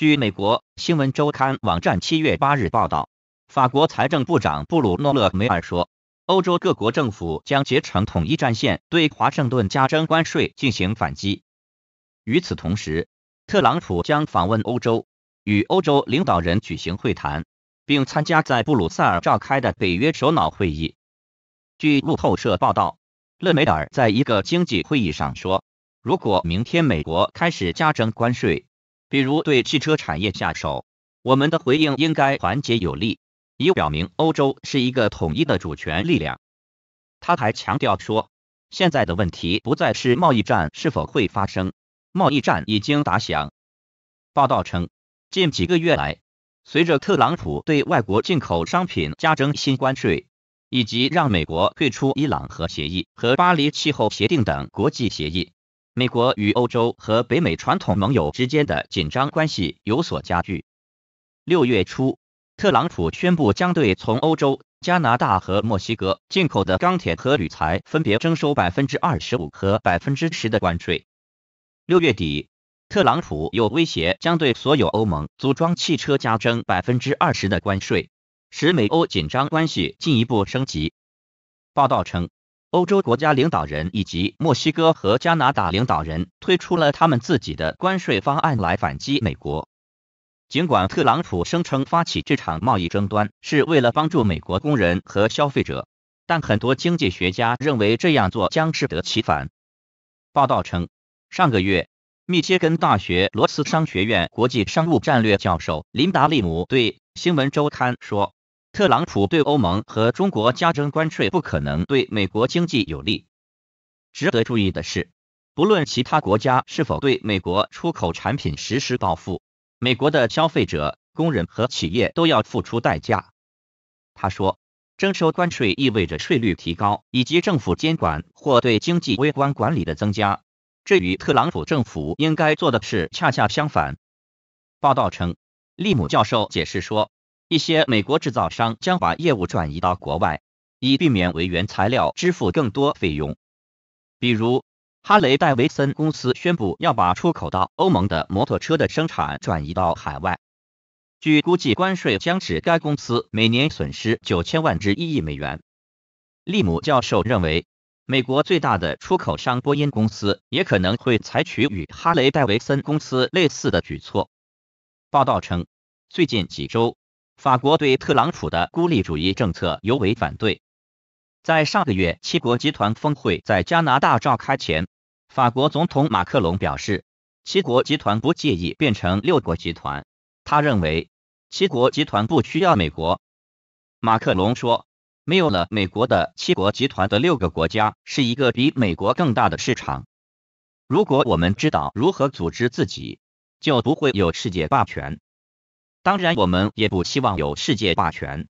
据美国新闻周刊网站七月八日报道，法国财政部长布鲁诺·勒梅尔说，欧洲各国政府将结成统一战线，对华盛顿加征关税进行反击。与此同时，特朗普将访问欧洲，与欧洲领导人举行会谈，并参加在布鲁塞尔召开的北约首脑会议。据路透社报道，勒梅尔在一个经济会议上说，如果明天美国开始加征关税，比如对汽车产业下手，我们的回应应该团结有力，以表明欧洲是一个统一的主权力量。他还强调说，现在的问题不再是贸易战是否会发生，贸易战已经打响。报道称，近几个月来，随着特朗普对外国进口商品加征新关税，以及让美国退出伊朗核协议和巴黎气候协定等国际协议。美国与欧洲和北美传统盟友之间的紧张关系有所加剧。六月初，特朗普宣布将对从欧洲、加拿大和墨西哥进口的钢铁和铝材分别征收百分之二十五和百分之十的关税。六月底，特朗普又威胁将对所有欧盟组装汽车加征百分之二十的关税，使美欧紧张关系进一步升级。报道称。欧洲国家领导人以及墨西哥和加拿大领导人推出了他们自己的关税方案来反击美国。尽管特朗普声称发起这场贸易争端是为了帮助美国工人和消费者，但很多经济学家认为这样做将适得其反。报道称，上个月，密歇根大学罗斯商学院国际商务战略教授琳达·利姆对《新闻周刊》说。特朗普对欧盟和中国加征关税不可能对美国经济有利。值得注意的是，不论其他国家是否对美国出口产品实施报复，美国的消费者、工人和企业都要付出代价。他说：“征收关税意味着税率提高以及政府监管或对经济微观管理的增加。这与特朗普政府应该做的事，恰恰相反。”报道称，利姆教授解释说。一些美国制造商将把业务转移到国外，以避免为原材料支付更多费用。比如，哈雷戴维森公司宣布要把出口到欧盟的摩托车的生产转移到海外。据估计，关税将使该公司每年损失九千万至一亿美元。利姆教授认为，美国最大的出口商波音公司也可能会采取与哈雷戴维森公司类似的举措。报道称，最近几周。法国对特朗普的孤立主义政策尤为反对。在上个月七国集团峰会在加拿大召开前，法国总统马克龙表示，七国集团不介意变成六国集团。他认为，七国集团不需要美国。马克龙说：“没有了美国的七国集团的六个国家是一个比美国更大的市场。如果我们知道如何组织自己，就不会有世界霸权。”当然，我们也不希望有世界霸权。